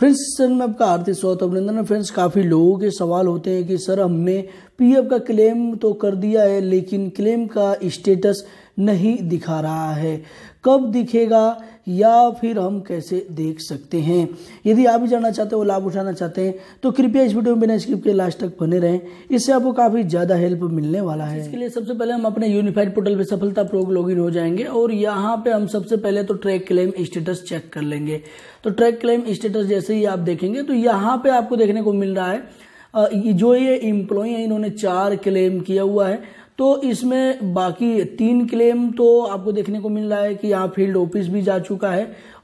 friends इस channel में आपका आर्थिक स्वागत अभिनंदन है फ्रेंड्स काफ़ी लोगों के सवाल होते हैं कि सर हमने पीएफ का क्लेम तो कर दिया है लेकिन क्लेम का स्टेटस नहीं दिखा रहा है कब दिखेगा या फिर हम कैसे देख सकते हैं यदि आप भी जानना चाहते हो लाभ उठाना चाहते हैं तो कृपया इस वीडियो में बिना स्क्रिप्ट के लास्ट तक बने रहें इससे आपको काफ़ी ज़्यादा हेल्प मिलने वाला है इसके लिए सबसे पहले हम अपने यूनिफाइड पोर्टल पे सफलतापूर्वक इन हो जाएंगे और यहाँ पे हम सबसे पहले तो ट्रैक क्लेम स्टेटस चेक कर लेंगे तो ट्रैक क्लेम स्टेटस जैसे ही आप देखेंगे तो यहाँ पे आपको देखने को मिल रहा है जो ये इम्प्लॉय है इन्होंने चार क्लेम किया हुआ है तो इसमें बाकी तीन क्लेम तो आपको देखने को मिल रहा है कि यहाँ फील्ड ऑफिस भी जा चुका है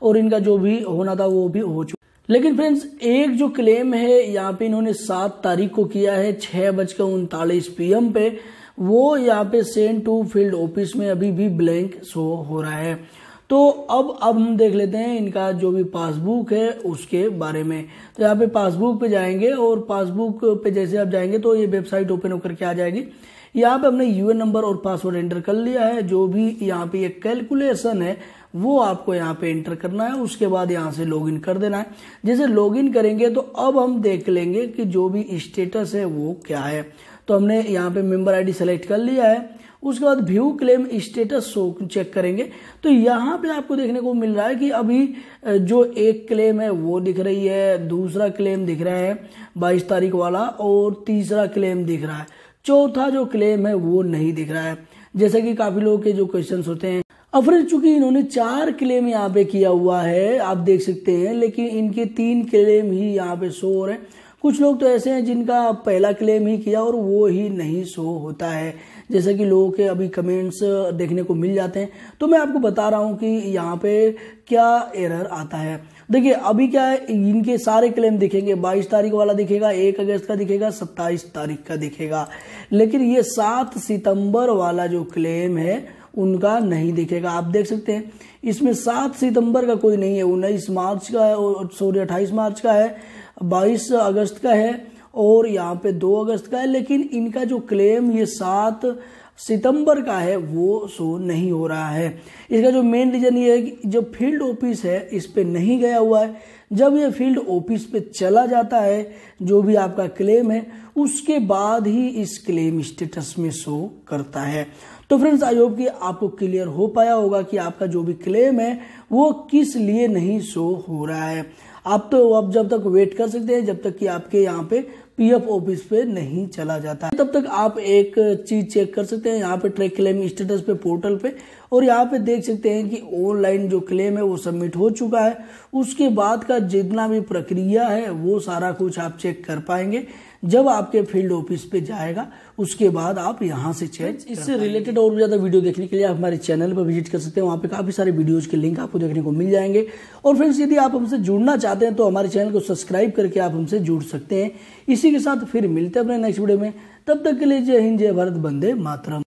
और इनका जो भी होना था वो भी हो चुका लेकिन फ्रेंड्स एक जो क्लेम है यहाँ पे इन्होंने सात तारीख को किया है छह बजकर उनतालीस पीएम पे वो यहाँ पे सेंट टू फील्ड ऑफिस में अभी भी ब्लैंक शो हो रहा है तो अब अब हम देख लेते हैं इनका जो भी पासबुक है उसके बारे में तो यहाँ पे पासबुक पे जाएंगे और पासबुक पे जैसे आप जाएंगे तो ये वेबसाइट ओपन होकर के आ जाएगी यहाँ पे हमने यूएन नंबर और पासवर्ड एंटर कर लिया है जो भी यहाँ पे ये कैलकुलेशन है वो आपको यहाँ पे एंटर करना है उसके बाद यहाँ से लॉगिन कर देना है जैसे लॉगिन करेंगे तो अब हम देख लेंगे कि जो भी स्टेटस है वो क्या है तो हमने यहाँ पे मेंबर आईडी सेलेक्ट कर लिया है उसके बाद view claim status show check करेंगे तो यहाँ पे आपको देखने को मिल रहा है कि अभी जो एक क्लेम है वो दिख रही है दूसरा क्लेम दिख रहा है बाईस तारीख वाला और तीसरा क्लेम दिख रहा है चौथा जो क्लेम है वो नहीं दिख रहा है जैसे कि काफी लोगों के जो क्वेश्चन होते हैं अब फिर चूंकि इन्होंने चार क्लेम यहाँ पे किया हुआ है आप देख सकते हैं लेकिन इनके तीन क्लेम ही यहाँ पे शो हो रहे हैं कुछ लोग तो ऐसे हैं जिनका पहला क्लेम ही किया और वो ही नहीं शो होता है जैसे कि लोगों के अभी कमेंट्स देखने को मिल जाते हैं तो मैं आपको बता रहा हूँ कि यहाँ पे क्या एरर आता है देखिए अभी क्या है इनके सारे क्लेम दिखेंगे 22 तारीख वाला दिखेगा 1 अगस्त का दिखेगा 27 तारीख का दिखेगा लेकिन ये 7 सितंबर वाला जो क्लेम है उनका नहीं दिखेगा आप देख सकते हैं इसमें 7 सितंबर का कोई नहीं है उन्नीस मार्च का है और सॉरी अट्ठाईस मार्च का है बाईस अगस्त का है और यहाँ पे दो अगस्त का है लेकिन इनका जो क्लेम ये सात सितंबर का है वो शो नहीं हो रहा है इसका जो मेन रीज़न ये है कि जो फील्ड ऑफिस है इस पर नहीं गया हुआ है जब ये फील्ड ऑफिस पे चला जाता है जो भी आपका क्लेम है उसके बाद ही इस क्लेम स्टेटस में शो करता है तो फ्रेंड्स आई होप कि आपको क्लियर हो पाया होगा कि आपका जो भी क्लेम है वो किस लिए नहीं शो हो रहा है आप तो आप जब तक वेट कर सकते हैं जब तक कि आपके यहाँ पे पीएफ ऑफिस पे नहीं चला जाता तब तक आप एक चीज चेक कर सकते हैं यहाँ पे ट्रैक क्लेम स्टेटस पे पोर्टल पे और यहाँ पे देख सकते हैं कि ऑनलाइन जो क्लेम है वो सबमिट हो चुका है उसके बाद का जितना भी प्रक्रिया है वो सारा कुछ आप चेक कर पाएंगे जब आपके फील्ड ऑफिस पे जाएगा उसके बाद आप यहाँ से चेक इससे रिलेटेड और ज़्यादा वीडियो देखने के लिए आप हमारे चैनल पर विजिट कर सकते हैं वहाँ पे काफ़ी सारे वीडियोज के लिंक आपको देखने को मिल जाएंगे और फ्रेंड्स यदि आप हमसे जुड़ना चाहते हैं तो हमारे चैनल को सब्सक्राइब करके आप हमसे जुड़ सकते हैं इसी के साथ फिर मिलते हैं अपने नेक्स्ट वीडियो में तब तक के लिए जय हिंद जय भारत बंदे मातरम